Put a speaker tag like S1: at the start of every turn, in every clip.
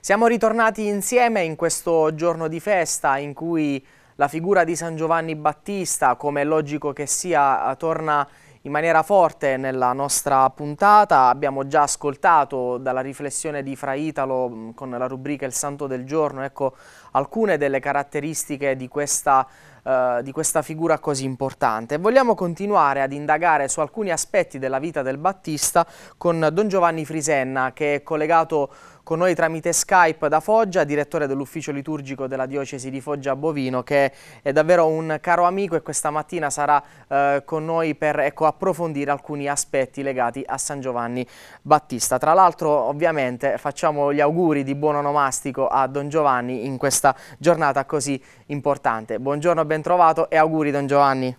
S1: Siamo ritornati insieme in questo giorno di festa in cui la figura di San Giovanni Battista, come è logico che sia, torna in maniera forte nella nostra puntata. Abbiamo già ascoltato dalla riflessione di Fra Italo con la rubrica Il Santo del Giorno, ecco, alcune delle caratteristiche di questa, eh, di questa figura così importante. Vogliamo continuare ad indagare su alcuni aspetti della vita del Battista con Don Giovanni Frisenna che è collegato con noi tramite Skype da Foggia, direttore dell'ufficio liturgico della diocesi di Foggia Bovino, che è davvero un caro amico e questa mattina sarà eh, con noi per ecco, approfondire alcuni aspetti legati a San Giovanni Battista. Tra l'altro ovviamente facciamo gli auguri di buon onomastico a Don Giovanni in questa questa giornata così importante. Buongiorno, ben trovato e auguri Don Giovanni.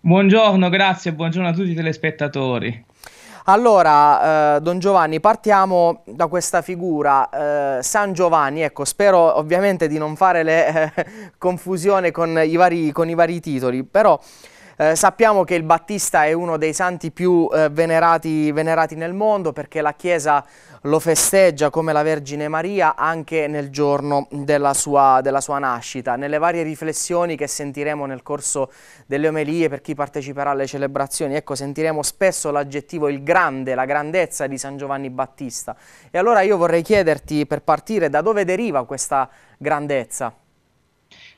S2: Buongiorno, grazie, buongiorno a tutti i telespettatori.
S1: Allora, eh, Don Giovanni, partiamo da questa figura, eh, San Giovanni, ecco, spero ovviamente di non fare le, eh, confusione con i, vari, con i vari titoli, però eh, sappiamo che il Battista è uno dei santi più eh, venerati, venerati nel mondo perché la Chiesa lo festeggia come la Vergine Maria anche nel giorno della sua, della sua, nascita. Nelle varie riflessioni che sentiremo nel corso delle omelie per chi parteciperà alle celebrazioni, ecco, sentiremo spesso l'aggettivo il grande, la grandezza di San Giovanni Battista. E allora io vorrei chiederti per partire da dove deriva questa grandezza?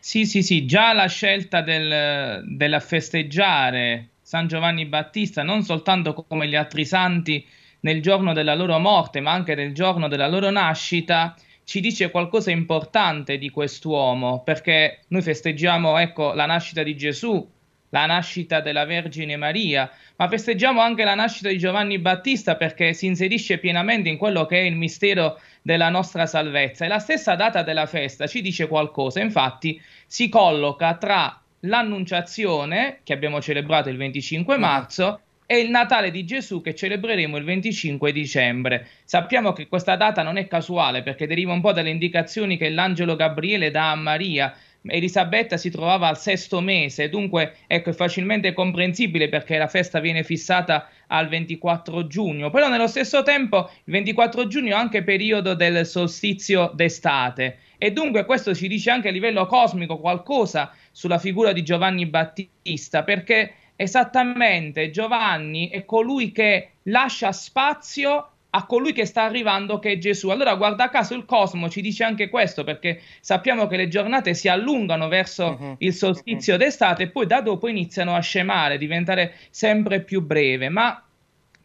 S2: Sì, sì, sì, già la scelta del, del festeggiare San Giovanni Battista non soltanto come gli altri santi nel giorno della loro morte, ma anche nel giorno della loro nascita, ci dice qualcosa di importante di quest'uomo, perché noi festeggiamo ecco, la nascita di Gesù la nascita della Vergine Maria, ma festeggiamo anche la nascita di Giovanni Battista perché si inserisce pienamente in quello che è il mistero della nostra salvezza e la stessa data della festa ci dice qualcosa, infatti si colloca tra l'annunciazione che abbiamo celebrato il 25 mm. marzo e il Natale di Gesù che celebreremo il 25 dicembre. Sappiamo che questa data non è casuale perché deriva un po' dalle indicazioni che l'angelo Gabriele dà a Maria Elisabetta si trovava al sesto mese, dunque ecco, è facilmente comprensibile perché la festa viene fissata al 24 giugno, però nello stesso tempo il 24 giugno è anche periodo del solstizio d'estate e dunque questo ci dice anche a livello cosmico qualcosa sulla figura di Giovanni Battista perché esattamente Giovanni è colui che lascia spazio a colui che sta arrivando che è Gesù. Allora guarda caso il cosmo ci dice anche questo perché sappiamo che le giornate si allungano verso uh-huh. il solstizio uh-huh. d'estate e poi da dopo iniziano a scemare, diventare sempre più breve, ma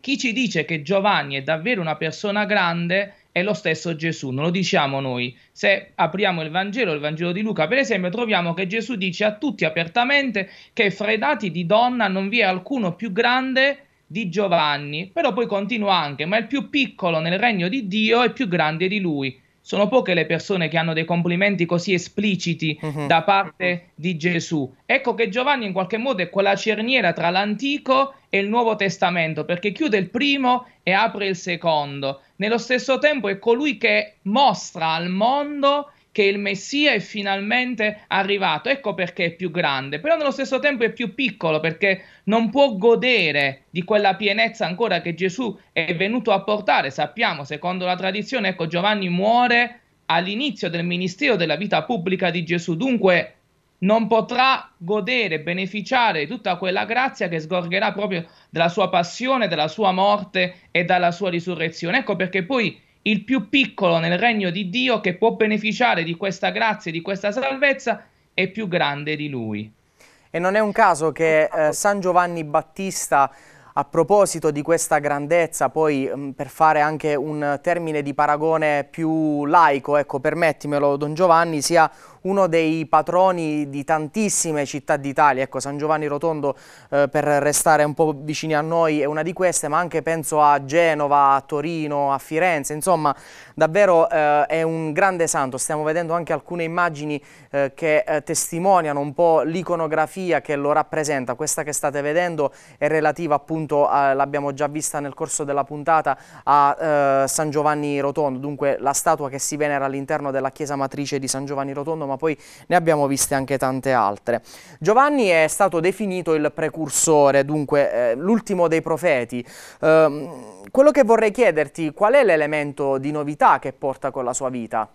S2: chi ci dice che Giovanni è davvero una persona grande è lo stesso Gesù, non lo diciamo noi. Se apriamo il Vangelo, il Vangelo di Luca, per esempio, troviamo che Gesù dice a tutti apertamente che fra i dati di donna non vi è alcuno più grande di Giovanni, però poi continua anche, ma il più piccolo nel regno di Dio è più grande di lui. Sono poche le persone che hanno dei complimenti così espliciti uh-huh. da parte di Gesù. Ecco che Giovanni in qualche modo è quella cerniera tra l'Antico e il Nuovo Testamento, perché chiude il primo e apre il secondo. Nello stesso tempo è colui che mostra al mondo che il Messia è finalmente arrivato, ecco perché è più grande, però nello stesso tempo è più piccolo perché non può godere di quella pienezza ancora che Gesù è venuto a portare, sappiamo, secondo la tradizione, ecco Giovanni muore all'inizio del ministero della vita pubblica di Gesù, dunque non potrà godere, beneficiare di tutta quella grazia che sgorgerà proprio dalla sua passione, dalla sua morte e dalla sua risurrezione. Ecco perché poi il più piccolo nel regno di Dio che può beneficiare di questa grazia, di questa salvezza, è più grande di lui.
S1: E non è un caso che eh, San Giovanni Battista, a proposito di questa grandezza, poi mh, mm, per fare anche un termine di paragone più laico, ecco, permettimelo, Don Giovanni, sia uno dei patroni di tantissime città d'Italia, ecco San Giovanni Rotondo eh, per restare un po' vicini a noi è una di queste, ma anche penso a Genova, a Torino, a Firenze, insomma davvero eh, è un grande santo, stiamo vedendo anche alcune immagini eh, che eh, testimoniano un po' l'iconografia che lo rappresenta, questa che state vedendo è relativa appunto, l'abbiamo già vista nel corso della puntata, a eh, San Giovanni Rotondo, dunque la statua che si venera all'interno della chiesa matrice di San Giovanni Rotondo, ma ma poi ne abbiamo viste anche tante altre. Giovanni è stato definito il precursore, dunque eh, l'ultimo dei profeti. Eh, quello che vorrei chiederti, qual è l'elemento di novità che porta con la sua vita?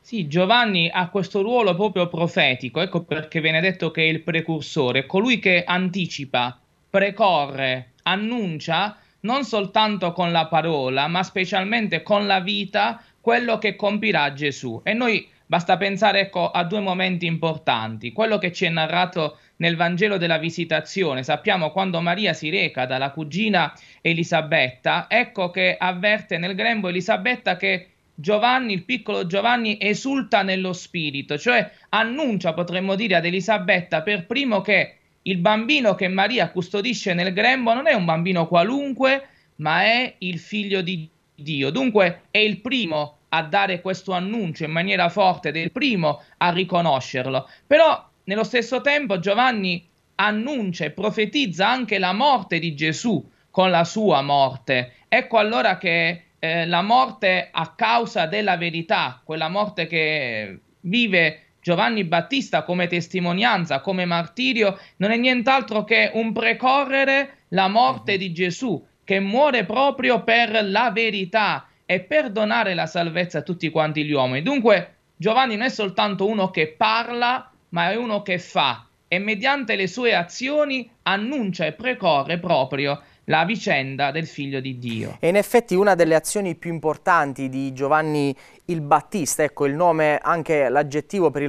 S2: Sì, Giovanni ha questo ruolo proprio profetico, ecco perché viene detto che è il precursore, colui che anticipa, precorre, annuncia non soltanto con la parola, ma specialmente con la vita quello che compirà Gesù. E noi Basta pensare ecco, a due momenti importanti, quello che ci è narrato nel Vangelo della Visitazione, sappiamo quando Maria si reca dalla cugina Elisabetta, ecco che avverte nel grembo Elisabetta che Giovanni, il piccolo Giovanni, esulta nello spirito, cioè annuncia, potremmo dire, ad Elisabetta per primo che il bambino che Maria custodisce nel grembo non è un bambino qualunque, ma è il figlio di Dio. Dunque è il primo a dare questo annuncio in maniera forte ed è il primo a riconoscerlo. Però nello stesso tempo Giovanni annuncia e profetizza anche la morte di Gesù con la sua morte. Ecco allora che eh, la morte a causa della verità, quella morte che vive Giovanni Battista come testimonianza, come martirio, non è nient'altro che un precorrere la morte mhm. di Gesù, che muore proprio per la verità e per donare la salvezza a tutti quanti gli uomini. Dunque Giovanni non è soltanto uno che parla, ma è uno che fa e mediante le sue azioni annuncia e precorre proprio la vicenda del figlio di Dio.
S1: E in effetti una delle azioni più importanti di Giovanni il Battista, ecco il nome, anche l'aggettivo per, eh,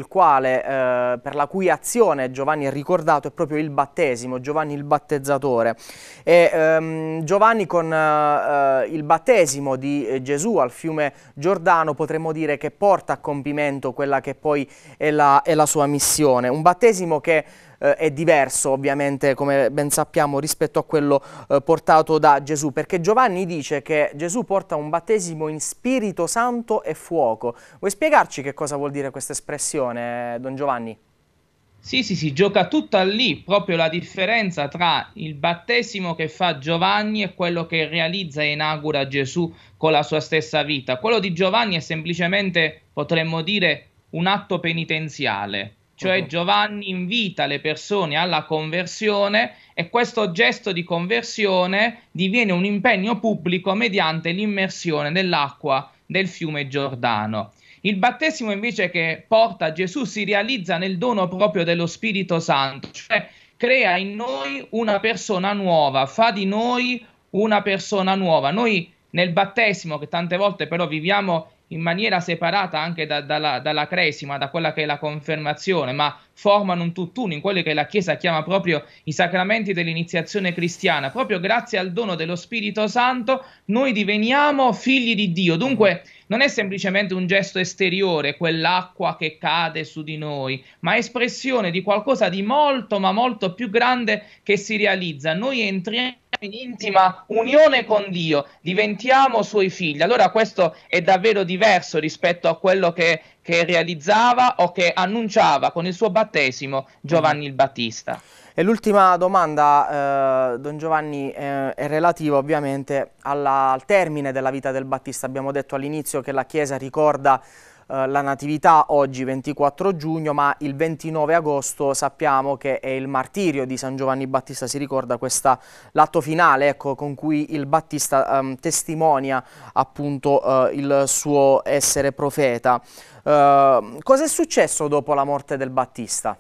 S1: per la cui azione Giovanni è ricordato è proprio il battesimo, Giovanni il battezzatore. E, ehm, Giovanni con eh, il battesimo di eh, Gesù al fiume Giordano potremmo dire che porta a compimento quella che poi è la, è la sua missione, un battesimo che eh, è diverso ovviamente come ben sappiamo rispetto a quello eh, portato da Gesù perché Giovanni dice che Gesù porta un battesimo in Spirito Santo e fuoco. Vuoi spiegarci che cosa vuol dire questa espressione, Don Giovanni?
S2: Sì, sì, si gioca tutta lì proprio la differenza tra il battesimo che fa Giovanni e quello che realizza e inaugura Gesù con la sua stessa vita. Quello di Giovanni è semplicemente, potremmo dire, un atto penitenziale, cioè mhm. Giovanni invita le persone alla conversione e questo gesto di conversione diviene un impegno pubblico mediante l'immersione nell'acqua del fiume Giordano. Il battesimo invece che porta Gesù si realizza nel dono proprio dello Spirito Santo, cioè crea in noi una persona nuova, fa di noi una persona nuova. Noi nel battesimo, che tante volte però viviamo in maniera separata anche da, dalla, dalla, cresima, da quella che è la confermazione, ma formano un tutt'uno in quelli che la Chiesa chiama proprio i sacramenti dell'iniziazione cristiana. Proprio grazie al dono dello Spirito Santo noi diveniamo figli di Dio. Dunque non è semplicemente un gesto esteriore, quell'acqua che cade su di noi, ma è espressione di qualcosa di molto, ma molto più grande che si realizza. Noi entriamo in intima unione con Dio, diventiamo suoi figli. Allora questo è davvero diverso rispetto a quello che che realizzava o che annunciava con il suo battesimo Giovanni il Battista.
S1: E l'ultima domanda, eh, Don Giovanni, eh, è relativa ovviamente alla, al termine della vita del Battista. Abbiamo detto all'inizio che la Chiesa ricorda eh, la Natività oggi 24 giugno, ma il 29 agosto sappiamo che è il martirio di San Giovanni Battista, si ricorda questo l'atto finale ecco, con cui il Battista ehm, testimonia appunto eh, il suo essere profeta. Uh, cosa è successo dopo la morte del Battista?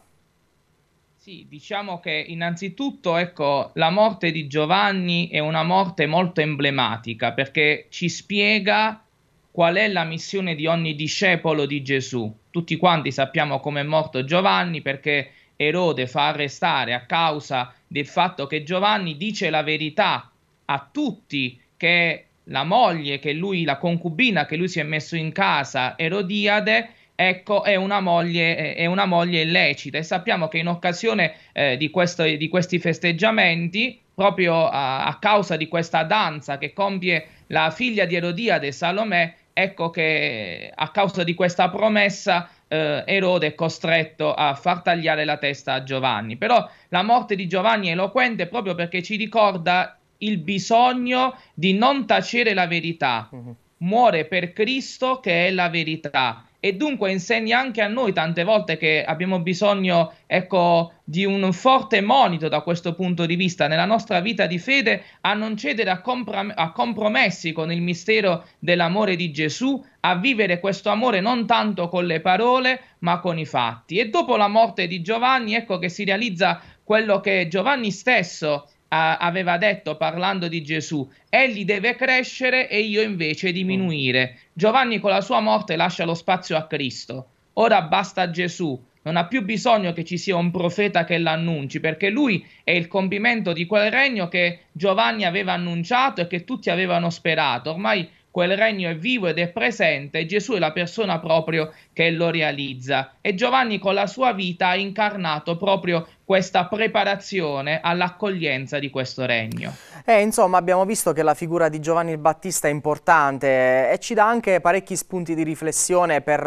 S2: Sì, diciamo che innanzitutto ecco, la morte di Giovanni è una morte molto emblematica perché ci spiega qual è la missione di ogni discepolo di Gesù. Tutti quanti sappiamo come è morto Giovanni perché Erode fa arrestare a causa del fatto che Giovanni dice la verità a tutti che la moglie che lui, la concubina che lui si è messo in casa, Erodiade, ecco, è una moglie, è una moglie illecita. E sappiamo che in occasione eh, di, questo, di, questi festeggiamenti, proprio a, a, causa di questa danza che compie la figlia di Erodiade, Salomè, ecco che a causa di questa promessa eh, Erode è costretto a far tagliare la testa a Giovanni. Però la morte di Giovanni è eloquente proprio perché ci ricorda il bisogno di non tacere la verità. Uh-huh. Muore per Cristo che è la verità. E dunque insegna anche a noi tante volte che abbiamo bisogno ecco, di un forte monito da questo punto di vista nella nostra vita di fede a non cedere a, comprom- a compromessi con il mistero dell'amore di Gesù, a vivere questo amore non tanto con le parole ma con i fatti. E dopo la morte di Giovanni ecco che si realizza quello che Giovanni stesso aveva detto parlando di Gesù, egli deve crescere e io invece diminuire. Mm. Giovanni con la sua morte lascia lo spazio a Cristo. Ora basta Gesù, non ha più bisogno che ci sia un profeta che l'annunci, perché lui è il compimento di quel regno che Giovanni aveva annunciato e che tutti avevano sperato. Ormai quel regno è vivo ed è presente, Gesù è la persona proprio che lo realizza e Giovanni con la sua vita ha incarnato proprio questa preparazione all'accoglienza di questo regno.
S1: Eh, insomma, abbiamo visto che la figura di Giovanni il Battista è importante e ci dà anche parecchi spunti di riflessione per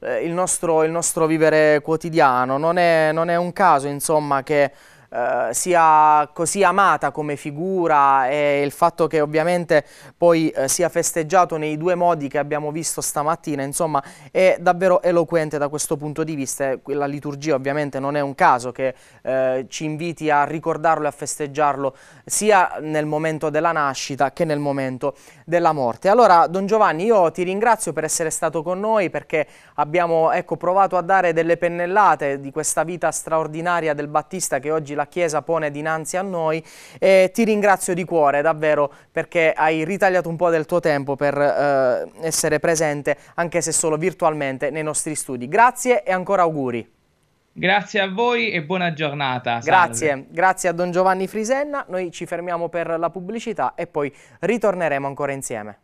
S1: eh, il, nostro, il, nostro, vivere quotidiano. Non è, non è un caso, insomma, che eh, sia così amata come figura e il fatto che ovviamente poi eh, sia festeggiato nei due modi che abbiamo visto stamattina, insomma è davvero eloquente da questo punto di vista. La liturgia ovviamente non è un caso che eh, ci inviti a ricordarlo e a festeggiarlo sia nel momento della nascita che nel momento della morte. Allora Don Giovanni io ti ringrazio per essere stato con noi perché abbiamo ecco, provato a dare delle pennellate di questa vita straordinaria del Battista che oggi la la Chiesa pone dinanzi a noi. E ti ringrazio di cuore davvero perché hai ritagliato un po' del tuo tempo per eh, essere presente, anche se solo virtualmente, nei nostri studi. Grazie e ancora auguri.
S2: Grazie a voi e buona giornata. Salve. Grazie,
S1: grazie a Don Giovanni Frisenna. Noi ci fermiamo per la pubblicità e poi ritorneremo ancora insieme.